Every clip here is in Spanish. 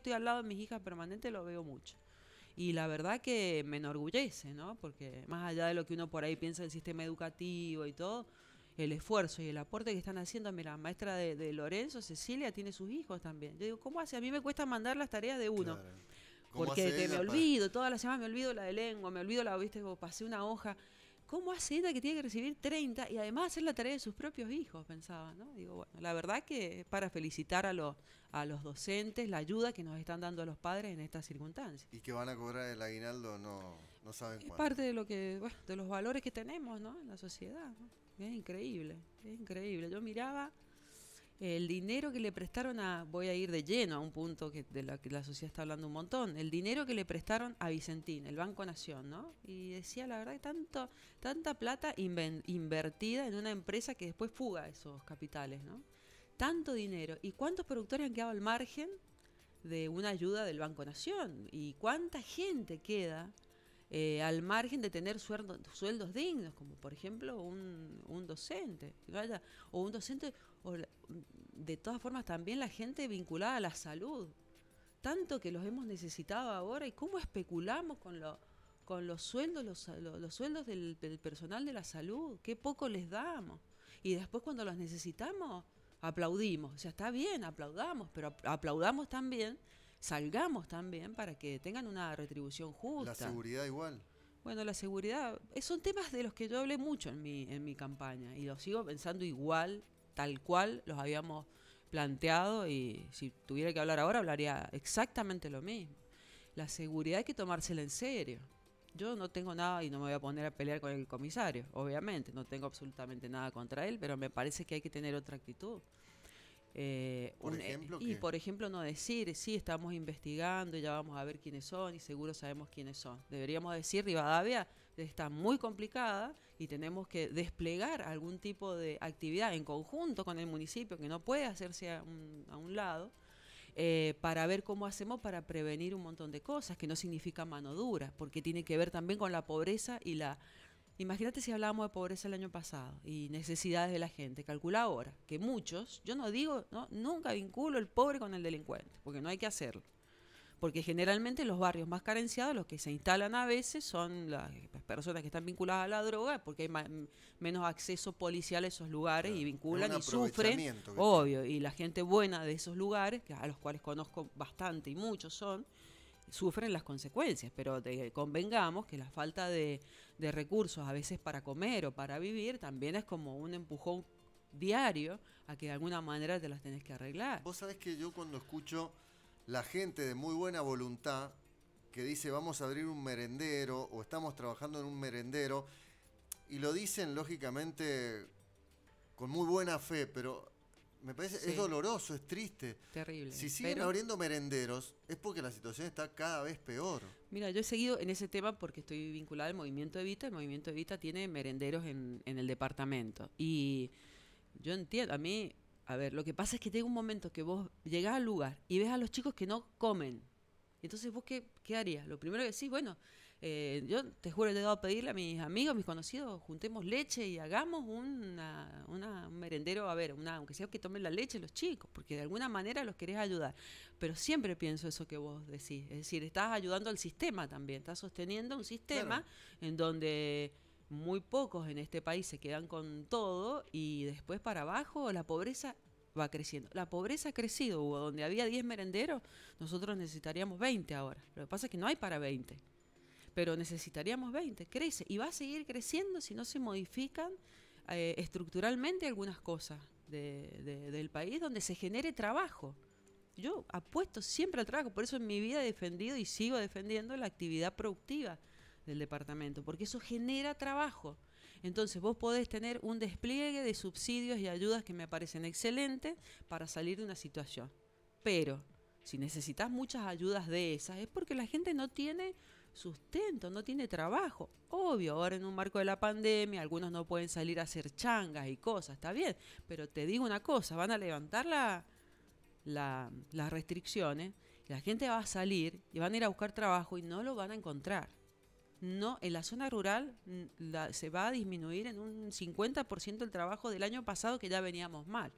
estoy al lado de mis hijas permanente, lo veo mucho. Y la verdad que me enorgullece, ¿no? Porque más allá de lo que uno por ahí piensa del sistema educativo y todo, el esfuerzo y el aporte que están haciendo. Mira, maestra de, Lorenzo, Cecilia, tiene sus hijos también. Yo digo, ¿cómo hace? A mí me cuesta mandar las tareas de uno. Porque me olvido, todas las semanas me olvido la de lengua, me olvido la, viste, pasé una hoja. ¿cómo hace ella que tiene que recibir 30 y además hacer la tarea de sus propios hijos? Pensaba, ¿no? Digo, bueno, la verdad que es para felicitar a los, a los docentes la ayuda que nos están dando a los padres en estas circunstancias. Y que van a cobrar el aguinaldo, no, no saben cuándo. Es parte de, lo que, de los valores que tenemos, ¿no? En la sociedad, Es increíble, es increíble. Yo miraba el dinero que le prestaron a, voy a ir de lleno a un punto que de la que la sociedad está hablando un montón, el dinero que le prestaron a Vicentín, el Banco Nación, ¿no? Y decía, la verdad, tanto, tanta plata invertida en una empresa que después fuga esos capitales, ¿no? Tanto dinero. ¿Y cuántos productores han quedado al margen de una ayuda del Banco Nación? ¿Y cuánta gente queda? Eh, al margen de tener sueldos, sueldos dignos, como por ejemplo un, docente, o un docente de todas formas también la gente vinculada a la salud, tanto que los hemos necesitado ahora y cómo especulamos con, lo, con los sueldos, los, los, sueldos del, personal de la salud, qué poco les damos. Y después cuando los necesitamos, aplaudimos. O sea, está bien, aplaudamos, pero aplaudamos también, salgamos también para que tengan una retribución justa. La seguridad igual. Bueno, la seguridad, eh, son temas de los que yo hablé mucho en mi, en mi campaña y los sigo pensando igual tal cual los habíamos planteado y si tuviera que hablar ahora hablaría exactamente lo mismo. La seguridad hay que tomársela en serio. Yo no tengo nada y no me voy a poner a pelear con el comisario, obviamente, no tengo absolutamente nada contra él, pero me parece que hay que tener otra actitud. Eh, eh, y por ejemplo no decir, sí, estamos investigando y ya vamos a ver quiénes son y seguro sabemos quiénes son. Deberíamos decir, Rivadavia está muy complicada y tenemos que desplegar algún tipo de actividad en conjunto con el municipio, que no puede hacerse a un, lado, eh, para ver cómo hacemos para prevenir un montón de cosas, que no significa mano dura, porque tiene que ver también con la pobreza y la... Imagínate si hablábamos de pobreza el año pasado y necesidades de la gente. Calcula ahora que muchos, yo no digo, no, nunca vinculo el pobre con el delincuente, porque no hay que hacerlo porque generalmente los barrios más carenciados, los que se instalan a veces, son las personas que están vinculadas a la droga, porque hay menos acceso policial a esos lugares y vinculan y sufren, obvio, y la gente buena de esos lugares, a los cuales conozco bastante y muchos son, sufren las consecuencias, pero convengamos que la falta de, de recursos a veces para comer o para vivir también es como un empujón diario a que de alguna manera te las tenés que arreglar. Vos sabés que yo cuando escucho la gente de muy buena voluntad que dice vamos a abrir un merendero o estamos trabajando en un merendero y lo dicen lógicamente con muy buena fe, pero me parece es doloroso, es triste. Terrible. Si siguen abriendo merenderos es porque la situación está cada vez peor. Mira, yo he seguido en ese tema porque estoy vinculada al movimiento de Evita. El movimiento Evita tiene merenderos en el departamento. Y yo entiendo, a mí a ver, lo que pasa es que tengo un momento que vos llegás al lugar y ves a los chicos que no comen. Entonces, ¿vos qué, qué harías? Lo primero que decís, bueno, eh, yo te juro, le he dado a pedirle a mis amigos, mis conocidos, juntemos leche y hagamos una, una, un merendero, a ver, una, aunque sea que tomen la leche los chicos, porque de alguna manera los querés ayudar. Pero siempre pienso eso que vos decís, es decir, estás ayudando al sistema también, estás sosteniendo un sistema en donde muy pocos en este país se quedan con todo y después para abajo la pobreza va creciendo. La pobreza ha crecido, hubo Donde había 10 merenderos, nosotros necesitaríamos 20 ahora. Lo que pasa es que no hay para 20. Pero necesitaríamos 20. Crece. Y va a seguir creciendo si no se modifican eh, estructuralmente algunas cosas del país donde se genere trabajo. Yo apuesto siempre al trabajo. Por eso en mi vida he defendido y sigo defendiendo la actividad productiva del departamento, porque eso genera trabajo. Entonces vos podés tener un despliegue de subsidios y ayudas que me parecen excelentes para salir de una situación. Pero si necesitas muchas ayudas de esas, es porque la gente no tiene sustento, no tiene trabajo. Obvio, ahora en un marco de la pandemia, algunos no pueden salir a hacer changas y cosas, está bien, pero te digo una cosa, van a levantar la, la, las restricciones, la gente va a salir y van a ir a buscar trabajo y no lo van a encontrar no, en la zona rural mm, se va a disminuir en un 50% el trabajo del año pasado que ya veníamos mal.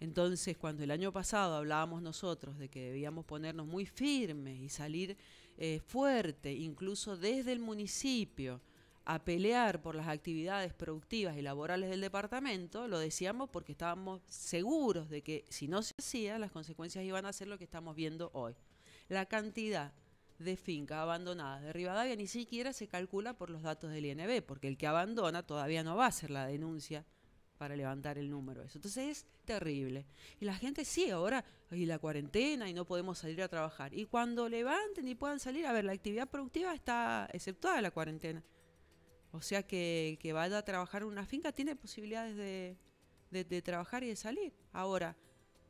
Entonces, cuando el año pasado hablábamos nosotros de que debíamos ponernos muy firmes y salir eh, fuerte, incluso desde el municipio, a pelear por las actividades productivas y laborales del departamento, lo decíamos porque estábamos seguros de que si no se hacía, las consecuencias iban a ser lo que estamos viendo hoy. La cantidad de fincas abandonadas de Rivadavia ni siquiera se calcula por los datos del INB, porque el que abandona todavía no va a hacer la denuncia para levantar el número. Eso. Entonces es terrible. Y la gente sí, ahora hay la cuarentena y no podemos salir a trabajar. Y cuando levanten y puedan salir, a ver, la actividad productiva está exceptuada la cuarentena. O sea que el que vaya a trabajar en una finca tiene posibilidades de, de trabajar y de salir. Ahora,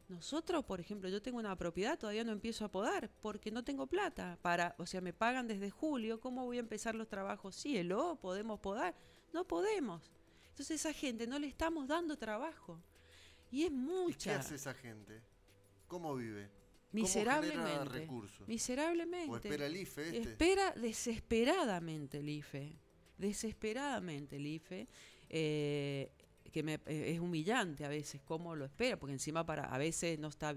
nosotros, por ejemplo, yo tengo una propiedad, todavía no empiezo a podar porque no tengo plata para, o sea, me pagan desde julio, ¿cómo voy a empezar los trabajos? Cielo, podemos podar, no podemos. Entonces a esa gente no le estamos dando trabajo. Y es mucha. ¿Qué hace esa gente? ¿Cómo vive? Miserablemente. Miserablemente. espera el IFE este? Espera desesperadamente el IFE desesperadamente el IFE. Eh, que eh, es humillante a veces cómo lo espera, porque encima para a veces no está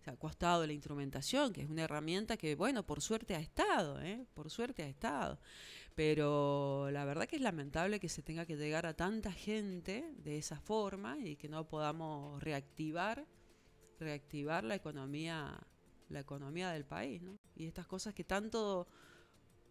se ha costado la instrumentación, que es una herramienta que, bueno, por suerte ha estado, ¿eh? por suerte ha estado. Pero la verdad que es lamentable que se tenga que llegar a tanta gente de esa forma y que no podamos reactivar, reactivar la economía, la economía del país, ¿no? Y estas cosas que tanto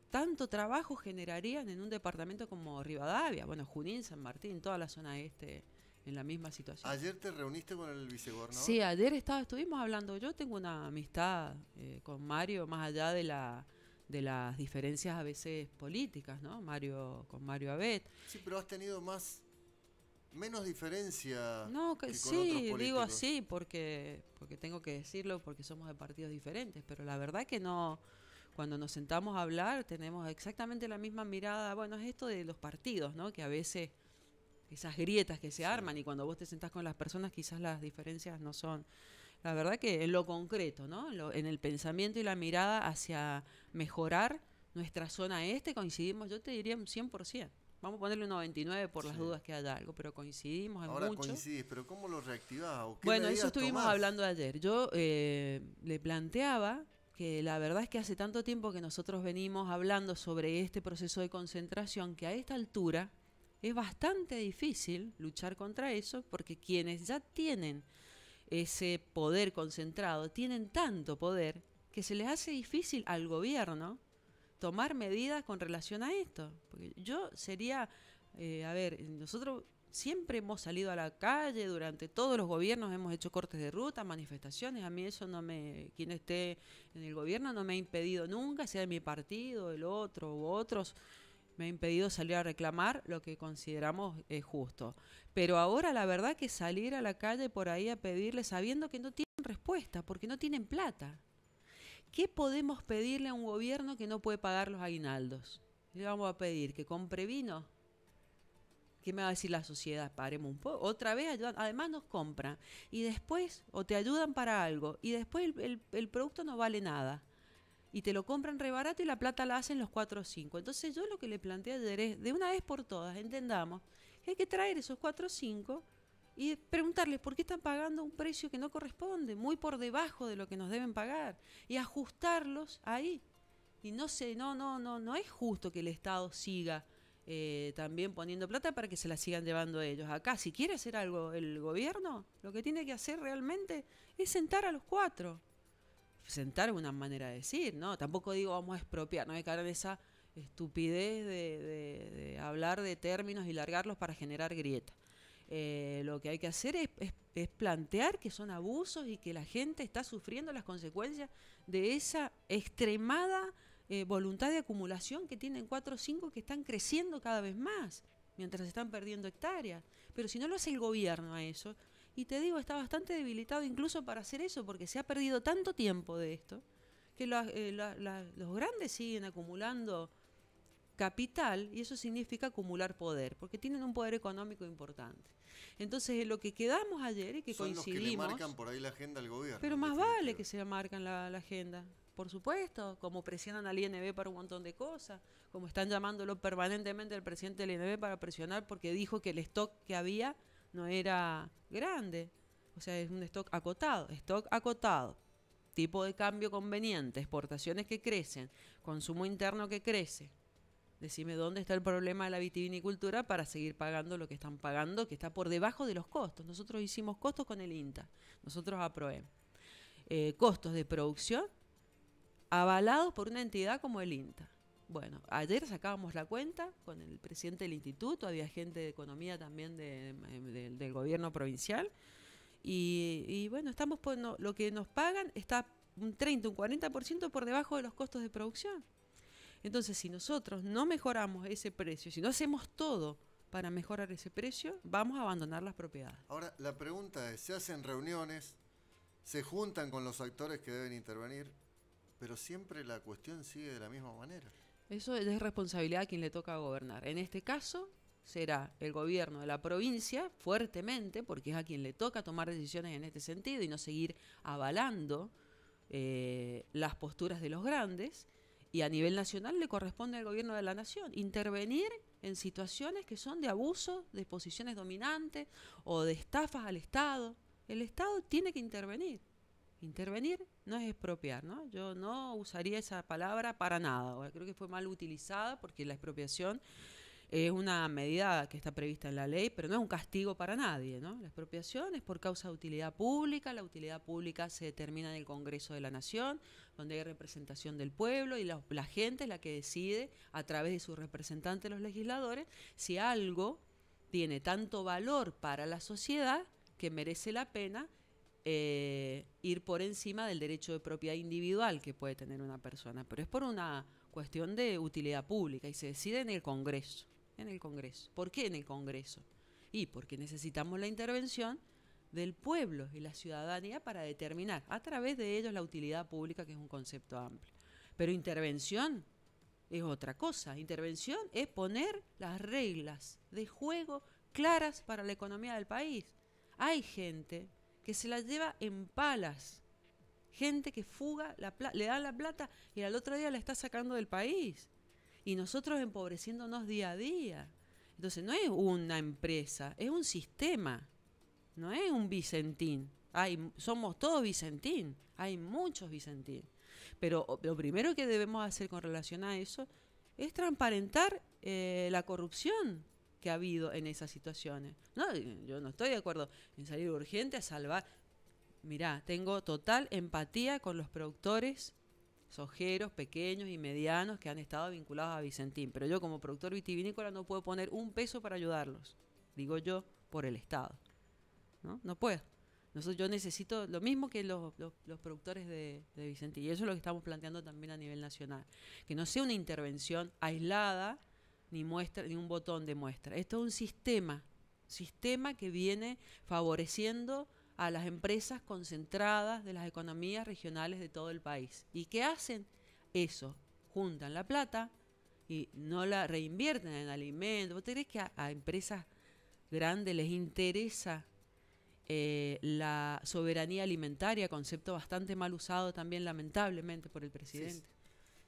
tanto trabajo generarían en un departamento como Rivadavia, bueno, Junín, San Martín, toda la zona este en la misma situación. Ayer te reuniste con el vicegobernador. Sí, ayer estaba, estuvimos hablando. Yo tengo una amistad eh, con Mario, más allá de la de las diferencias a veces políticas, ¿no? Mario con Mario Abet. Sí, pero has tenido más menos diferencia. No, sí, digo así porque porque tengo que decirlo porque somos de partidos diferentes, pero la verdad que no cuando nos sentamos a hablar tenemos exactamente la misma mirada. Bueno, es esto de los partidos, ¿no? Que a veces esas grietas que se arman y cuando vos te sentás con las personas quizás las diferencias no son. La verdad que en lo concreto, ¿no? en el pensamiento y la mirada hacia mejorar nuestra zona este coincidimos, yo te diría un 100%. Vamos a ponerle un 99 por las dudas que haya algo, pero coincidimos en Ahora coincidís, pero ¿cómo lo reactivás? bueno, eso estuvimos hablando ayer. Yo eh, le planteaba que la verdad es que hace tanto tiempo que nosotros venimos hablando sobre este proceso de concentración que a esta altura es bastante difícil luchar contra eso porque quienes ya tienen ese poder concentrado tienen tanto poder que se les hace difícil al gobierno tomar medidas con relación a esto. Porque yo sería, eh, a ver, nosotros Siempre hemos salido a la calle, durante todos los gobiernos hemos hecho cortes de ruta, manifestaciones. A mí eso no me. Quien esté en el gobierno no me ha impedido nunca, sea de mi partido, el otro u otros, me ha impedido salir a reclamar lo que consideramos eh, justo. Pero ahora la verdad que salir a la calle por ahí a pedirle, sabiendo que no tienen respuesta, porque no tienen plata. ¿Qué podemos pedirle a un gobierno que no puede pagar los aguinaldos? Le vamos a pedir que compre vino ¿Qué me va a decir la sociedad? Paremos un poco. Otra vez, además nos compran. Y después, o te ayudan para algo, y después el, producto no vale nada y te lo compran rebarato y la plata la hacen los 4 o 5. Entonces yo lo que le planteé ayer es, de una vez por todas, entendamos que hay que traer esos 4 o 5 y preguntarles por qué están pagando un precio que no corresponde, muy por debajo de lo que nos deben pagar, y ajustarlos ahí. Y no sé, no, no, no, no es justo que el Estado siga eh, también poniendo plata para que se la sigan llevando ellos. Acá, si quiere hacer algo el gobierno, lo que tiene que hacer realmente es sentar a los cuatro. Sentar una manera de decir, ¿no? Tampoco digo vamos a expropiar, no hay que en esa estupidez de, hablar de términos y largarlos para generar grieta. Eh, lo que hay que hacer es, es plantear que son abusos y que la gente está sufriendo las consecuencias de esa extremada eh, voluntad de acumulación que tienen cuatro o cinco que están creciendo cada vez más, mientras están perdiendo hectáreas. Pero si no lo hace el gobierno a eso, y te digo, está bastante debilitado incluso para hacer eso, porque se ha perdido tanto tiempo de esto, que eh, los grandes siguen acumulando capital y eso significa acumular poder, porque tienen un poder económico importante. Entonces, lo que quedamos ayer y que Son coincidimos... que marcan por ahí la agenda gobierno. Pero más vale que se marcan la agenda por supuesto, como presionan al INB para un montón de cosas, como están llamándolo permanentemente el presidente del INB para presionar porque dijo que el stock que había no era grande. O sea, es un stock acotado, stock acotado, tipo de cambio conveniente, exportaciones que crecen, consumo interno que crece. Decime dónde está el problema de la vitivinicultura para seguir pagando lo que están pagando, que está por debajo de los costos. Nosotros hicimos costos con el INTA, nosotros aprobemos eh, costos de producción avalados por una entidad como el INTA. Bueno, ayer sacábamos la cuenta con el presidente del instituto, había gente de economía también del gobierno provincial. Y, bueno, estamos poniendo lo que nos pagan está un 30, un 40% por debajo de los costos de producción. Entonces, si nosotros no mejoramos ese precio, si no hacemos todo para mejorar ese precio, vamos a abandonar las propiedades. Ahora, la pregunta es, ¿se hacen reuniones? ¿Se juntan con los actores que deben intervenir? pero siempre la cuestión sigue de la misma manera. Eso es responsabilidad a quien le toca gobernar. En este caso será el gobierno de la provincia fuertemente, porque es a quien le toca tomar decisiones en este sentido y no seguir avalando eh, las posturas de los grandes. Y a nivel nacional le corresponde al gobierno de la nación intervenir en situaciones que son de abuso, de posiciones dominantes o de estafas al Estado. El Estado tiene que intervenir, intervenir no es expropiar, ¿no? Yo no usaría esa palabra para nada. creo que fue mal utilizada porque la expropiación es una medida que está prevista en la ley, pero no es un castigo para nadie, ¿no? La expropiación es por causa de utilidad pública, la utilidad pública se determina en el Congreso de la Nación, donde hay representación del pueblo y la, la gente es la que decide a través de sus representantes, los legisladores, si algo tiene tanto valor para la sociedad que merece la pena eh, ir por encima del derecho de propiedad individual que puede tener una persona, pero es por una cuestión de utilidad pública y se decide en el Congreso. En el Congreso. ¿Por qué en el Congreso? Y porque necesitamos la intervención del pueblo y la ciudadanía para determinar a través de ellos la utilidad pública, que es un concepto amplio. Pero intervención es otra cosa. Intervención es poner las reglas de juego claras para la economía del país. Hay gente que se la lleva en palas. Gente que fuga, le da la plata y al otro día la está sacando del país. Y nosotros empobreciéndonos día a día. Entonces no es una empresa, es un sistema. No es un Vicentín. Hay, somos todos Vicentín. Hay muchos Vicentín. Pero lo primero que debemos hacer con relación a eso es transparentar eh, la corrupción que ha habido en esas situaciones. No, yo no estoy de acuerdo en salir urgente a salvar. Mirá, tengo total empatía con los productores sojeros pequeños y medianos que han estado vinculados a Vicentín, pero yo como productor vitivinícola no puedo poner un peso para ayudarlos, digo yo, por el Estado. No, no puedo. Nosotros, yo necesito lo mismo que los, productores de Vicentín, y eso es lo que estamos planteando también a nivel nacional, que no sea una intervención aislada ni muestra, ni un botón de muestra. Esto es un sistema, sistema que viene favoreciendo a las empresas concentradas de las economías regionales de todo el país. ¿Y qué hacen? Eso, juntan la plata y no la reinvierten en alimentos. ¿Vos te crees que a, empresas grandes les interesa eh, la soberanía alimentaria, concepto bastante mal usado también lamentablemente por el presidente?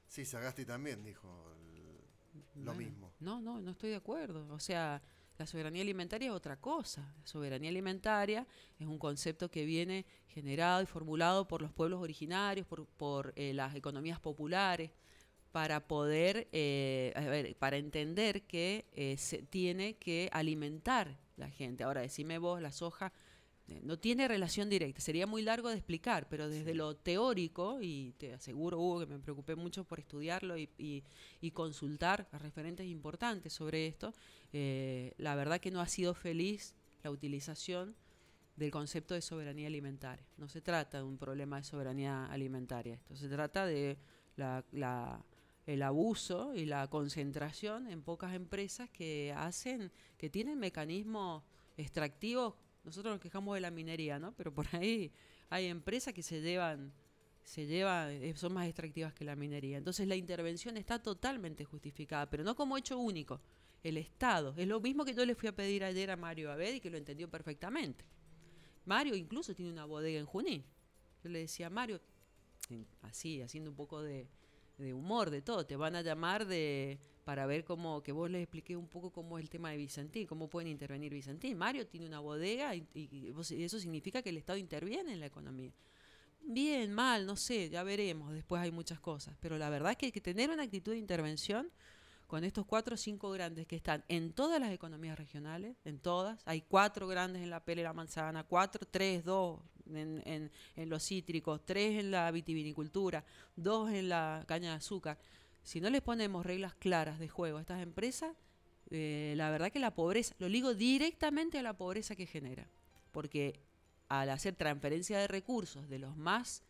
Sí, Sagasti también dijo lo mismo. No, no, no estoy de acuerdo. O sea, la soberanía alimentaria es otra cosa. La soberanía alimentaria es un concepto que viene generado y formulado por los pueblos originarios, por, eh, las economías populares, para poder, eh, para entender que eh, se tiene que alimentar la gente. Ahora, decime vos, la soja este, no tiene relación directa. Sería muy largo de explicar, pero desde lo teórico, y te aseguro, Hugo, que me preocupé mucho por estudiarlo y, consultar a referentes importantes sobre esto, eh, la verdad que no ha sido feliz la utilización del concepto de soberanía alimentaria. No se trata de un problema de soberanía alimentaria, esto se trata de la el abuso y la concentración en pocas empresas que hacen, que tienen mecanismos extractivos nosotros nos quejamos de la minería, ¿no? Pero por ahí hay empresas que se llevan, se llevan, eh, son más extractivas que la minería. Entonces la intervención está totalmente justificada, pero no como hecho único. El Estado. Es lo mismo que yo le fui a pedir ayer a Mario Abed y que lo entendió perfectamente. Mario incluso tiene una bodega en Junín. Yo le decía a Mario, así, haciendo un poco de, de humor, de todo. Te van a llamar de para ver cómo, que vos les expliqué un poco cómo es el tema de Vicentín, cómo pueden intervenir Vicentín. Mario tiene una bodega y, eso significa que el Estado interviene en la economía. Bien, mal, no sé, ya veremos, después hay muchas cosas, pero la verdad es que, hay que tener una actitud de intervención con estos cuatro o cinco grandes que están en todas las economías regionales, en todas, hay cuatro grandes en la pelea la manzana, cuatro, tres, dos, en, los cítricos, tres en la vitivinicultura, dos en la caña de azúcar. Si no les ponemos reglas claras de juego a estas empresas, eh, la verdad que la pobreza, lo ligo directamente a la pobreza que genera, porque al hacer transferencia de recursos de los más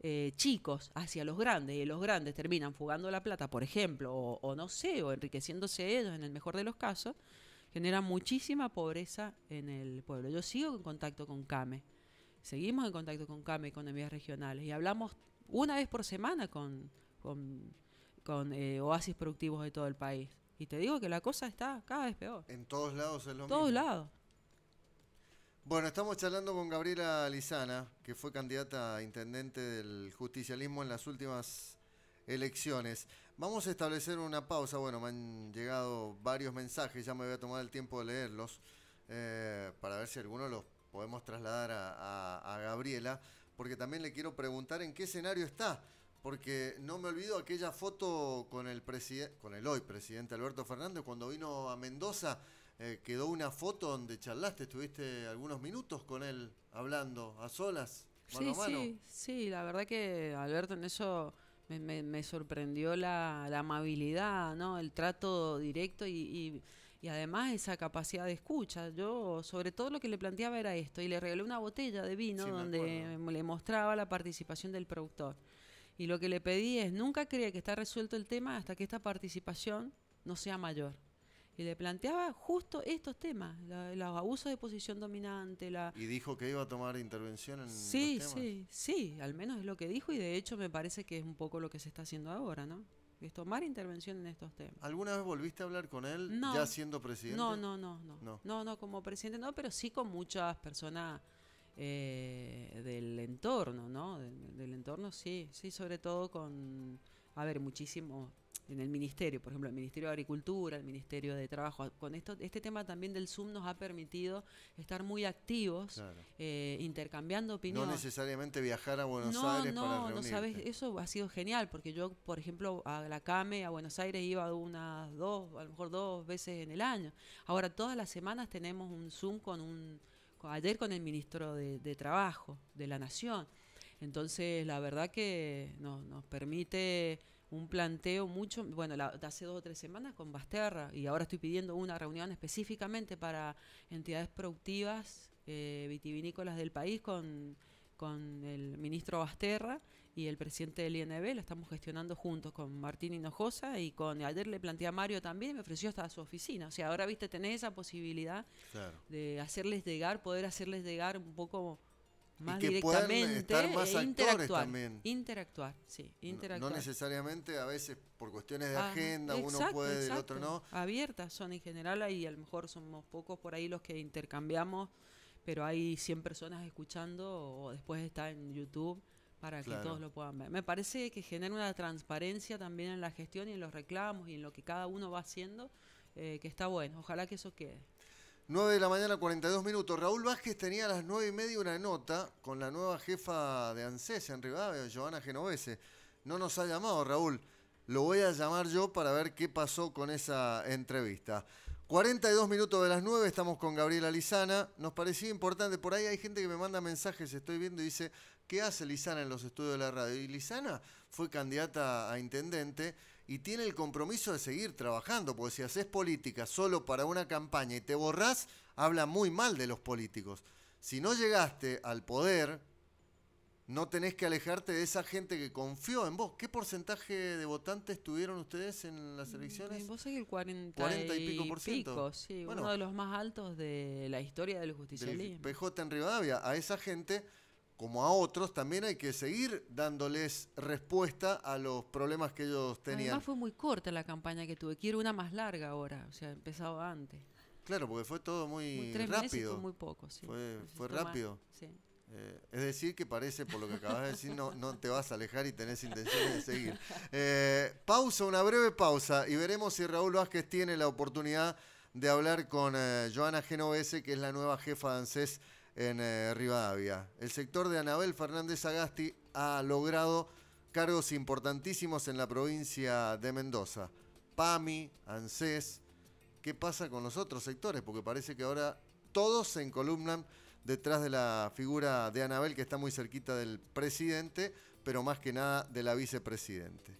eh, chicos hacia los grandes y los grandes terminan fugando la plata, por ejemplo, o, o, no sé, o enriqueciéndose ellos en el mejor de los casos, genera muchísima pobreza en el pueblo. Yo sigo en contacto con Came seguimos en contacto con CAME Economías con regionales y hablamos una vez por semana con, con, eh, oasis productivos de todo el país. Y te digo que la cosa está cada vez peor. En todos lados es lo todos En todos lados. Bueno, estamos charlando con Gabriela Lizana, que fue candidata a intendente del justicialismo en las últimas elecciones. Vamos a establecer una pausa. Bueno, me han llegado varios mensajes, ya me voy a tomar el tiempo de leerlos, eh, para ver si alguno los podemos trasladar a, Gabriela, porque también le quiero preguntar en qué escenario está porque no me olvido aquella foto con el con el hoy presidente Alberto Fernández cuando vino a Mendoza eh, quedó una foto donde charlaste estuviste algunos minutos con él hablando a solas mano sí, sí sí la verdad que Alberto en eso me, sorprendió la, amabilidad no el trato directo y y además esa capacidad de escucha. Yo sobre todo lo que le planteaba era esto y le regalé una botella de vino donde le mostraba la participación del productor. Y lo que le pedí es, nunca cree que está resuelto el tema hasta que esta participación no sea mayor y le planteaba justo estos temas, los abusos de posición dominante. La... ¿Y dijo que iba a tomar intervención en Sí, los sí, sí, sí, al menos es lo que dijo y de hecho me parece que es un poco lo que se está haciendo ahora, ¿no? que es tomar intervención en estos temas. ¿Alguna vez volviste a hablar con él ya siendo presidente? No, no, no, no, no. No, como presidente no, pero sí con muchas personas eh, del entorno, ¿no? Del, del entorno sí, sí, sobre todo con, a ver, muchísimos en el ministerio, por ejemplo, el Ministerio de Agricultura, el Ministerio de Trabajo. Con esto, este tema también del Zoom nos ha permitido estar muy activos, eh, intercambiando opiniones. No necesariamente viajar a Buenos Aires no, para no, No, sabes, eso ha sido genial, porque yo, por ejemplo, a la CAME, a Buenos Aires, iba unas dos, a lo mejor dos veces en el año. Ahora, todas las semanas tenemos un Zoom con un ayer con el ministro de, Trabajo de la Nación. Entonces, la verdad que nos permite un planteo mucho, bueno, la, hace dos o tres semanas con Basterra y ahora estoy pidiendo una reunión específicamente para entidades productivas eh, vitivinícolas del país con, con el ministro Basterra y el presidente del INB, lo estamos gestionando juntos con Martín Hinojosa y con ayer le planteé a Mario también me ofreció hasta su oficina. O sea, ahora viste, tenés esa posibilidad de hacerles llegar, poder hacerles llegar un poco más y que puedan estar más e Interactuar, sí, interactuar. No, necesariamente a veces por cuestiones de ah, agenda uno puede, y el otro no. Abiertas son en general ahí, a lo mejor somos pocos por ahí los que intercambiamos, pero hay 100 personas escuchando o después está en YouTube para que todos lo puedan ver. Me parece que genera una transparencia también en la gestión y en los reclamos y en lo que cada uno va haciendo, eh, que está bueno. Ojalá que eso quede. 9 de la mañana, 42 minutos. Raúl Vázquez tenía a las 9 y media una nota con la nueva jefa de ANSES en Rivadavia, Joana Genovese. No nos ha llamado, Raúl. Lo voy a llamar yo para ver qué pasó con esa entrevista. 42 minutos de las 9, estamos con Gabriela Lizana. Nos parecía importante, por ahí hay gente que me manda mensajes, estoy viendo y dice, ¿qué hace Lizana en los estudios de la radio? Y Lizana fue candidata a intendente y tiene el compromiso de seguir trabajando, porque si haces política solo para una campaña y te borrás, habla muy mal de los políticos. Si no llegaste al poder, no tenés que alejarte de esa gente que confió en vos. ¿Qué porcentaje de votantes tuvieron ustedes en las mm, elecciones? Vos hay el 40, y pico por ciento. uno de los más altos de la historia del justicialismo. Del PJ en Rivadavia. A esa gente como a otros, también hay que seguir dándoles respuesta a los problemas que ellos tenían. Además fue muy corta la campaña que tuve, quiero una más larga ahora, o sea, empezado antes. Claro, porque fue todo muy, tres rápido. Meses fue muy poco, Fue, rápido. Sí. Eh, es decir, que parece, por lo que acabas de decir, no, no te vas a alejar y tenés intenciones de seguir. Eh, pausa, una breve pausa, y veremos si Raúl Vázquez tiene la oportunidad de hablar con eh, Joana Genovese, que es la nueva jefa de ANSES en eh, Rivadavia. El sector de Anabel Fernández Agasti ha logrado cargos importantísimos en la provincia de Mendoza. PAMI, ANSES. ¿Qué pasa con los otros sectores? Porque parece que ahora todos se encolumnan detrás de la figura de Anabel, que está muy cerquita del presidente, pero más que nada de la vicepresidente.